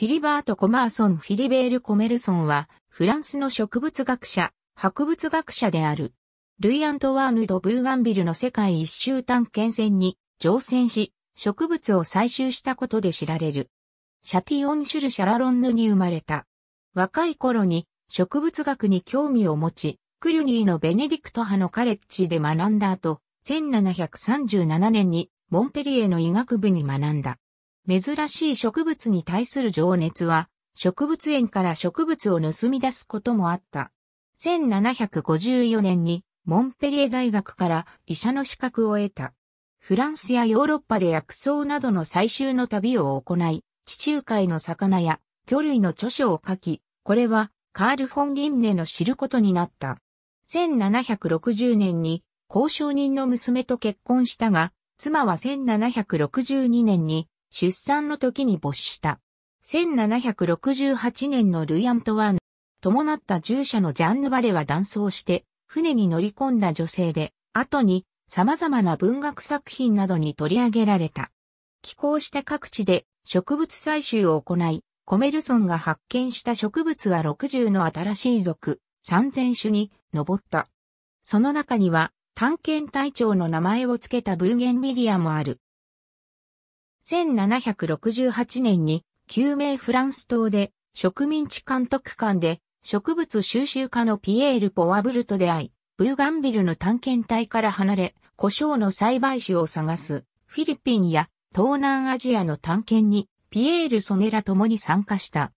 フィリバート・コマーソン・フィリベール・コメルソンは、フランスの植物学者、博物学者である。ルイ・アントワーヌ・ド・ブーガンビルの世界一周探検船に乗船し、植物を採集したことで知られる。シャティオン・シュル・シャラロンヌに生まれた。若い頃に植物学に興味を持ち、クルニーのベネディクト派のカレッジで学んだ後、1737年にモンペリエの医学部に学んだ。珍しい植物に対する情熱は、植物園から植物を盗み出すこともあった。1754年に、モンペリエ大学から医者の資格を得た。フランスやヨーロッパで薬草などの採集の旅を行い、地中海の魚や魚類の著書を書き、これはカール・フォン・リンネの知ることになった。1760年に交渉人の娘と結婚したが、妻は1762年に出産の時に没した。1768年のルイ・アントワーヌ、伴った従者のジャンヌ・バレは断層して、船に乗り込んだ女性で、後に様々な文学作品などに取り上げられた。寄港した各地で植物採集を行い、コメルソンが発見した植物は60の新しい属、3000種に上った。その中には、探検隊長の名前を付けたブーゲンビリアもある。1768年に救命フランス島で植民地監督官で植物収集家のピエール・ポワブルと出会い、ブーガンビルの探検隊から離れ、胡椒の栽培種を探すフィリピンや東南アジアの探検にピエール・ソネラ共に参加した。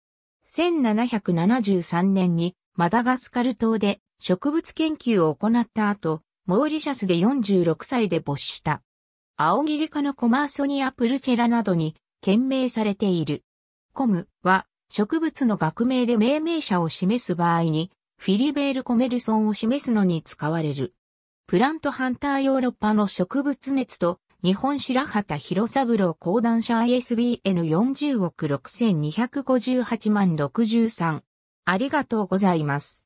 1773年にマダガスカル島で植物研究を行った後、モーリシャスで46歳で没した。青切科のコマーソニアプルチェラなどに懸命されている。コムは植物の学名で命名者を示す場合にフィリベール・コメルソンを示すのに使われる。プラントハンターヨーロッパの植物熱と日本白畑広三郎講談社 ISBN40 億6258万63。ありがとうございます。